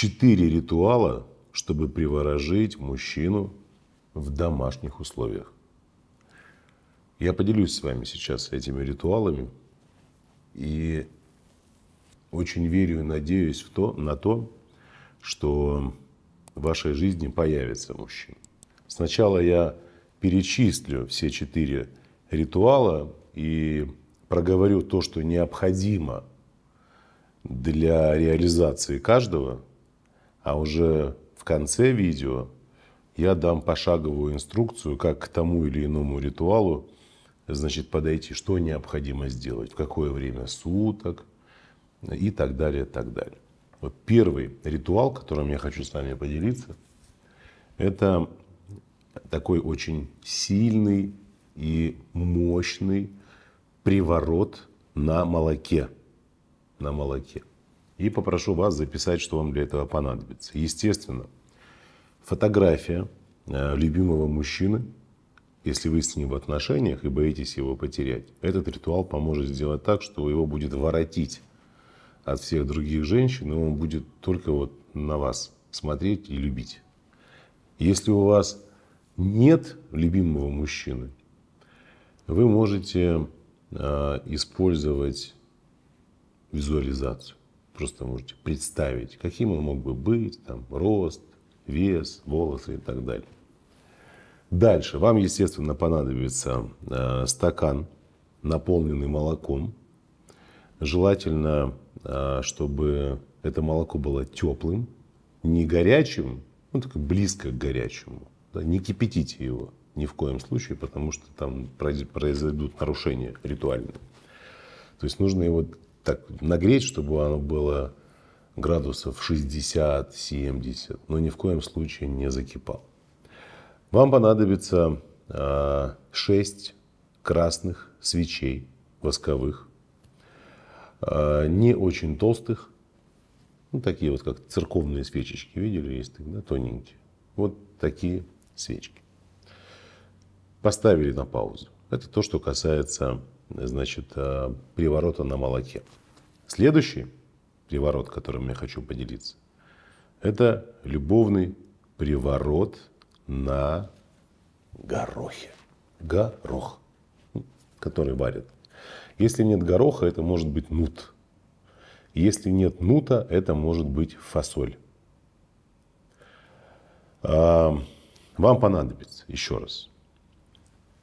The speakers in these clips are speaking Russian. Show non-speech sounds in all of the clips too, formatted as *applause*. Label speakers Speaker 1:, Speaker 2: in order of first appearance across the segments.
Speaker 1: четыре ритуала, чтобы приворожить мужчину в домашних условиях. Я поделюсь с вами сейчас этими ритуалами и очень верю и надеюсь в то, на то, что в вашей жизни появится мужчина. Сначала я перечислю все четыре ритуала и проговорю то, что необходимо для реализации каждого – а уже в конце видео я дам пошаговую инструкцию, как к тому или иному ритуалу значит, подойти, что необходимо сделать, в какое время суток и так далее, так далее. Вот первый ритуал, которым я хочу с вами поделиться, это такой очень сильный и мощный приворот на молоке. На молоке и попрошу вас записать, что вам для этого понадобится. Естественно, фотография э, любимого мужчины, если вы с ним в отношениях и боитесь его потерять, этот ритуал поможет сделать так, что его будет воротить от всех других женщин, и он будет только вот на вас смотреть и любить. Если у вас нет любимого мужчины, вы можете э, использовать визуализацию просто можете представить, каким он мог бы быть, там, рост, вес, волосы и так далее. Дальше вам, естественно, понадобится э, стакан, наполненный молоком. Желательно, э, чтобы это молоко было теплым, не горячим, ну, так близко к горячему. Да, не кипятите его ни в коем случае, потому что там произойдут нарушения ритуальные. То есть нужно его так нагреть, чтобы оно было градусов 60-70, но ни в коем случае не закипал. Вам понадобится 6 а, красных свечей восковых, а, не очень толстых, ну, такие вот как церковные свечечки, видели, есть да, тоненькие. Вот такие свечки. Поставили на паузу. Это то, что касается значит, а, приворота на молоке. Следующий приворот, которым я хочу поделиться, это любовный приворот на горохе. Горох, который варят. Если нет гороха, это может быть нут. Если нет нута, это может быть фасоль. А, вам понадобится, еще раз,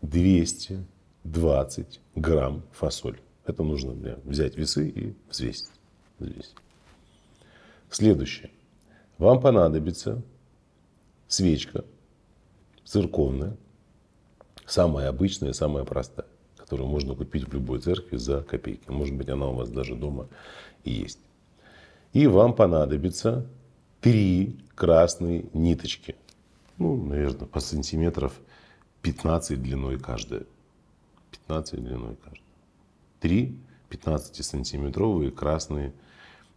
Speaker 1: 220 грамм фасоль. Это нужно бля, взять весы и взвесить здесь. Следующее. Вам понадобится свечка церковная, самая обычная, самая простая, которую можно купить в любой церкви за копейки. Может быть, она у вас даже дома и есть. И вам понадобится три красные ниточки. Ну, наверное, по сантиметров 15 длиной каждая. 15 длиной каждая три 15-сантиметровые красные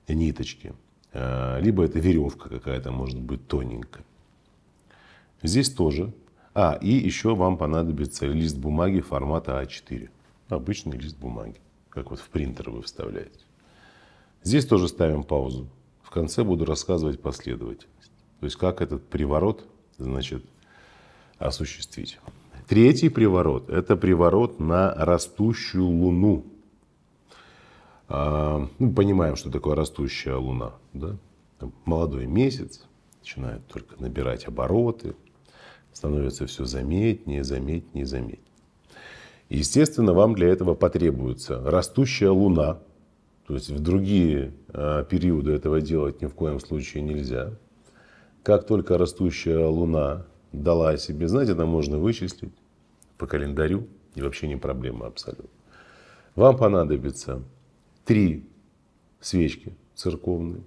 Speaker 1: ниточки. Э, либо это веревка какая-то, может быть, тоненькая. Здесь тоже. А, и еще вам понадобится лист бумаги формата А4. Обычный лист бумаги, как вот в принтер вы вставляете. Здесь тоже ставим паузу. В конце буду рассказывать последовательность. То есть, как этот приворот, значит, осуществить. Третий приворот – это приворот на растущую луну. А, ну, понимаем, что такое растущая луна. Да? Молодой месяц, начинает только набирать обороты, становится все заметнее, заметнее, заметнее. Естественно, вам для этого потребуется растущая луна, то есть в другие а, периоды этого делать ни в коем случае нельзя. Как только растущая луна дала о себе знать, это можно вычислить по календарю, и вообще не проблема абсолютно. Вам понадобится три свечки церковные.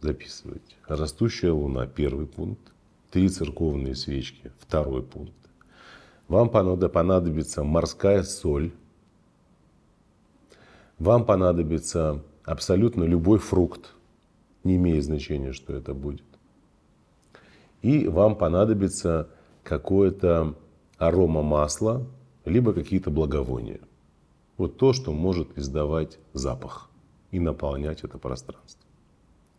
Speaker 1: Записывайте. Растущая луна – первый пункт. Три церковные свечки – второй пункт. Вам понадобится морская соль. Вам понадобится абсолютно любой фрукт, не имеет значения, что это будет. И вам понадобится какое-то арома масла, либо какие-то благовония. Вот то, что может издавать запах и наполнять это пространство.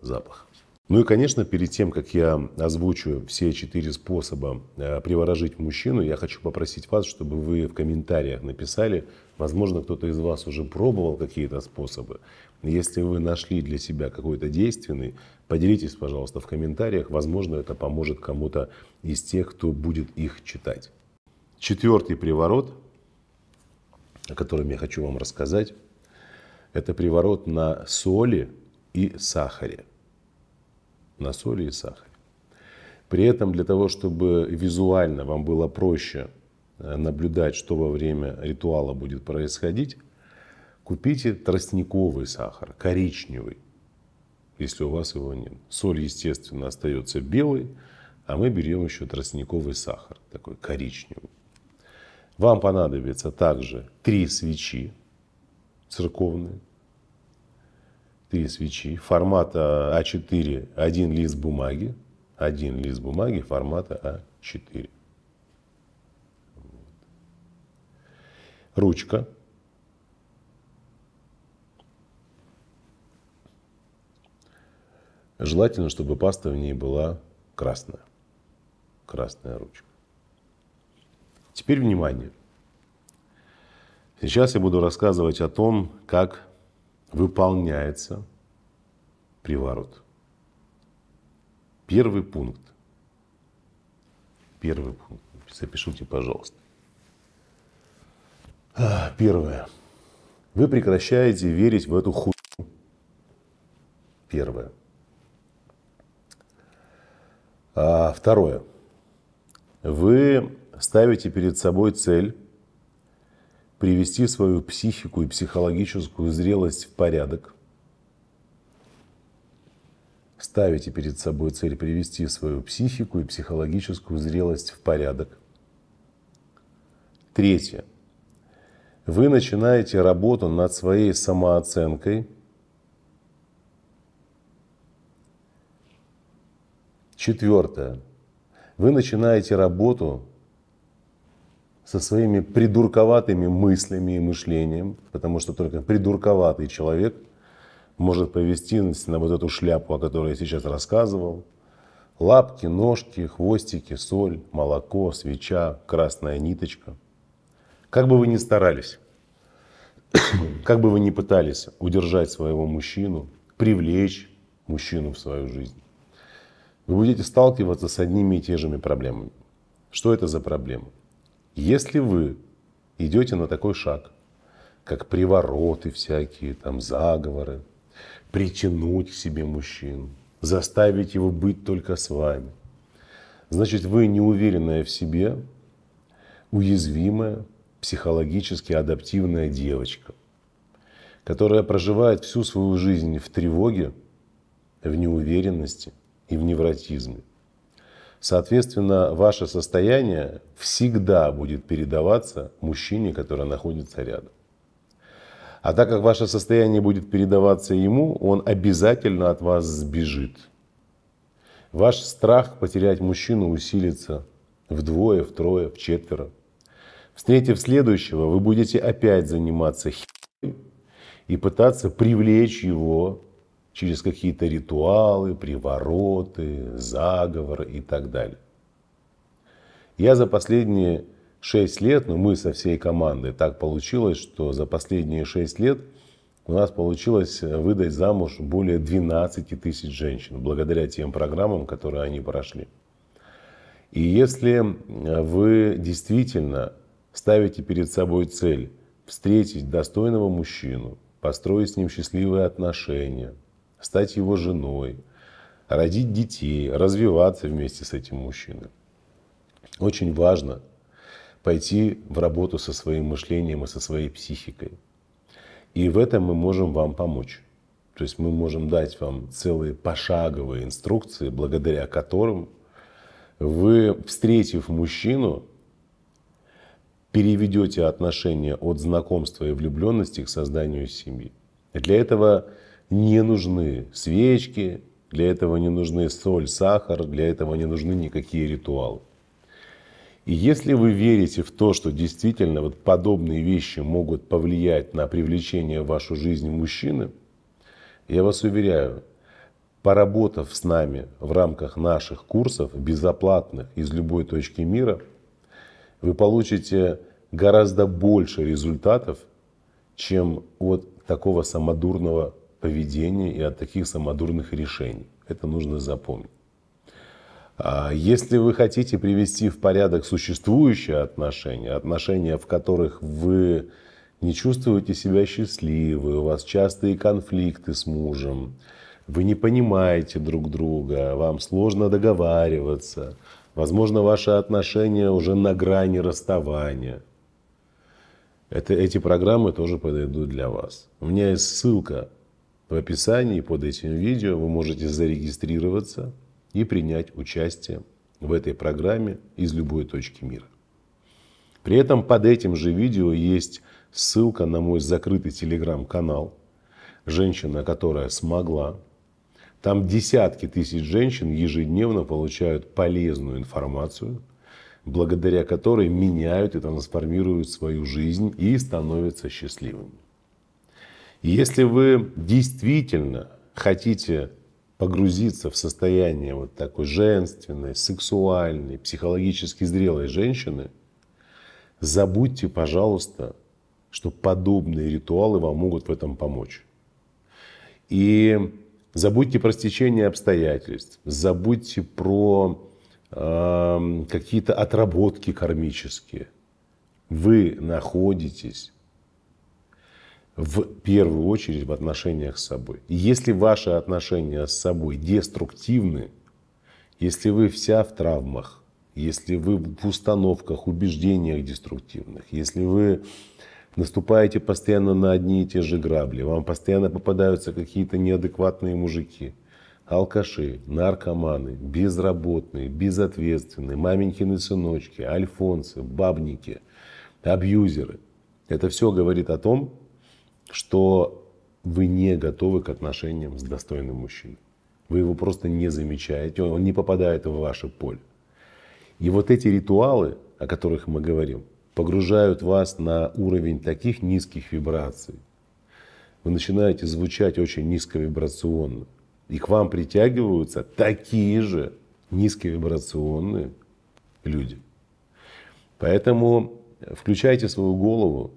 Speaker 1: Запах. Ну и, конечно, перед тем, как я озвучу все четыре способа э, приворожить мужчину, я хочу попросить вас, чтобы вы в комментариях написали, возможно, кто-то из вас уже пробовал какие-то способы. Если вы нашли для себя какой-то действенный, поделитесь, пожалуйста, в комментариях. Возможно, это поможет кому-то из тех, кто будет их читать. Четвертый приворот, о котором я хочу вам рассказать, это приворот на соли и сахаре на соли и сахаре. При этом для того, чтобы визуально вам было проще э, наблюдать, что во время ритуала будет происходить, купите тростниковый сахар, коричневый, если у вас его нет. Соль, естественно, остается белой, а мы берем еще тростниковый сахар, такой коричневый. Вам понадобится также три свечи церковные, три свечи формата э, А4, один лист бумаги, один лист бумаги формата А4. Ручка. Желательно, чтобы паста в ней была красная. Красная ручка. Теперь внимание. Сейчас я буду рассказывать о том, как выполняется приворот. Первый пункт. Первый пункт. Запишите, пожалуйста. А, первое. Вы прекращаете верить в эту хуйню. Первое. А, второе. Вы ставите перед собой цель привести свою психику и психологическую зрелость в порядок. Ставите перед собой цель привести свою психику и психологическую зрелость в порядок. Третье. Вы начинаете работу над своей самооценкой. Четвертое. Вы начинаете работу со своими придурковатыми мыслями и мышлением, потому что только придурковатый человек может повести на вот эту шляпу, о которой я сейчас рассказывал. Лапки, ножки, хвостики, соль, молоко, свеча, красная ниточка. Как бы вы ни старались, *coughs* как бы вы ни пытались удержать своего мужчину, привлечь мужчину в свою жизнь, вы будете сталкиваться с одними и теми же проблемами. Что это за проблемы? Если вы идете на такой шаг, как привороты всякие, там, заговоры, притянуть к себе мужчину, заставить его быть только с вами, значит, вы неуверенная в себе, уязвимая, психологически адаптивная девочка, которая проживает всю свою жизнь в тревоге, в неуверенности и в невротизме. Соответственно, ваше состояние всегда будет передаваться мужчине, который находится рядом. А так как ваше состояние будет передаваться ему, он обязательно от вас сбежит. Ваш страх потерять мужчину усилится вдвое, втрое, вчетверо. Встретив следующего, вы будете опять заниматься херой и пытаться привлечь его через какие-то ритуалы, привороты, заговоры и так далее. Я за последние шесть лет, ну мы со всей командой, так получилось, что за последние шесть лет у нас получилось э, выдать замуж более 12 тысяч женщин, благодаря тем программам, которые они прошли. И если э, вы действительно ставите перед собой цель встретить достойного мужчину, построить с ним счастливые отношения, стать его женой, родить детей, развиваться вместе с этим мужчиной. Очень важно пойти в работу со своим мышлением и со своей психикой. И в этом мы можем вам помочь. То есть мы можем дать вам целые пошаговые инструкции, благодаря которым вы, встретив мужчину, переведете отношения от знакомства и влюбленности к созданию семьи. Для этого не нужны свечки, для этого не нужны соль, сахар, для этого не нужны никакие ритуалы. И если вы верите в то, что действительно вот подобные вещи могут повлиять на привлечение в вашу жизнь мужчины, я вас уверяю, поработав с нами в рамках наших курсов, безоплатных из любой точки мира, вы получите гораздо больше результатов, чем от такого самодурного поведения и от таких самодурных решений. Это нужно запомнить. А если вы хотите привести в порядок существующие отношения, отношения, в которых вы не чувствуете себя счастливы, у вас частые конфликты с мужем, вы не понимаете друг друга, вам сложно договариваться, возможно, ваши отношения уже на грани расставания. Это, эти программы тоже подойдут для вас. У меня есть ссылка в описании под этим видео вы можете зарегистрироваться и принять участие в этой программе из любой точки мира. При этом под этим же видео есть ссылка на мой закрытый телеграм-канал «Женщина, которая смогла». Там десятки тысяч женщин ежедневно получают полезную информацию, благодаря которой меняют и трансформируют свою жизнь и становятся счастливыми. Если вы действительно хотите погрузиться в состояние вот такой женственной, сексуальной, психологически зрелой женщины, забудьте, пожалуйста, что подобные ритуалы вам могут в этом помочь. И забудьте про стечение обстоятельств, забудьте про э, какие-то отработки кармические. Вы находитесь в первую очередь в отношениях с собой. И если ваши отношения с собой деструктивны, если вы вся в травмах, если вы в установках, убеждениях деструктивных, если вы наступаете постоянно на одни и те же грабли, вам постоянно попадаются какие-то неадекватные мужики, алкаши, наркоманы, безработные, безответственные, маменькины сыночки, альфонсы, бабники, абьюзеры. Это все говорит о том, что вы не готовы к отношениям с достойным мужчиной. Вы его просто не замечаете, он не попадает в ваше поле. И вот эти ритуалы, о которых мы говорим, погружают вас на уровень таких низких вибраций. Вы начинаете звучать очень низковибрационно. И к вам притягиваются такие же низковибрационные люди. Поэтому включайте свою голову,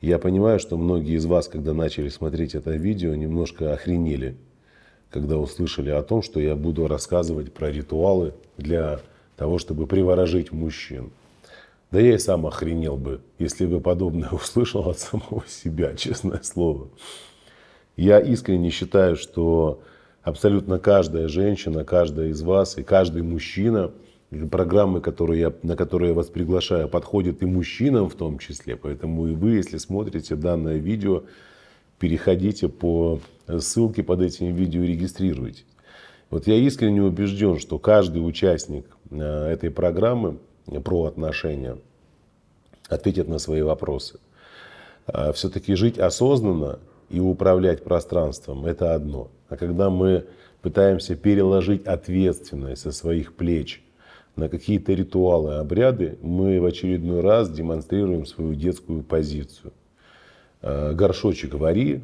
Speaker 1: я понимаю, что многие из вас, когда начали смотреть это видео, немножко охренели, когда услышали о том, что я буду рассказывать про ритуалы для того, чтобы приворожить мужчин. Да я и сам охренел бы, если бы подобное *laughs* услышал от самого себя, честное слово. Я искренне считаю, что абсолютно каждая женщина, каждая из вас и каждый мужчина – программы, которые я, на которые я вас приглашаю, подходят и мужчинам в том числе. Поэтому и вы, если смотрите данное видео, переходите по э, ссылке под этим видео и регистрируйтесь. Вот я искренне убежден, что каждый участник э, этой программы э, про отношения ответит на свои вопросы. А Все-таки жить осознанно и управлять пространством – это одно. А когда мы пытаемся переложить ответственность со своих плеч – на какие-то ритуалы, обряды, мы в очередной раз демонстрируем свою детскую позицию. Э, горшочек вари,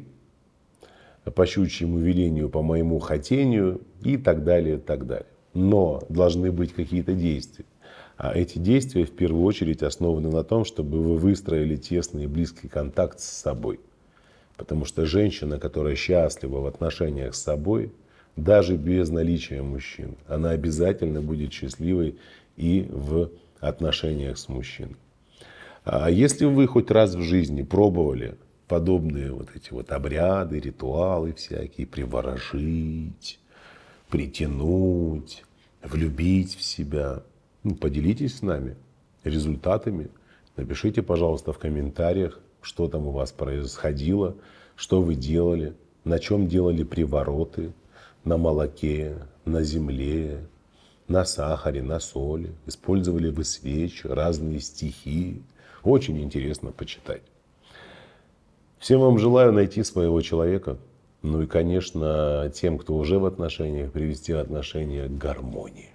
Speaker 1: по щучьему велению, по моему хотению и так далее, так далее. Но должны быть какие-то действия. А эти действия в первую очередь основаны на том, чтобы вы выстроили тесный и близкий контакт с собой. Потому что женщина, которая счастлива в отношениях с собой, даже без наличия мужчин. Она обязательно будет счастливой и в отношениях с мужчиной. А если вы хоть раз в жизни пробовали подобные вот эти вот обряды, ритуалы всякие, приворожить, притянуть, влюбить в себя, ну, поделитесь с нами результатами. Напишите, пожалуйста, в комментариях, что там у вас происходило, что вы делали, на чем делали привороты, на молоке, на земле, на сахаре, на соли. Использовали вы свечи, разные стихи. Очень интересно почитать. Всем вам желаю найти своего человека. Ну и, конечно, тем, кто уже в отношениях, привести отношения к гармонии.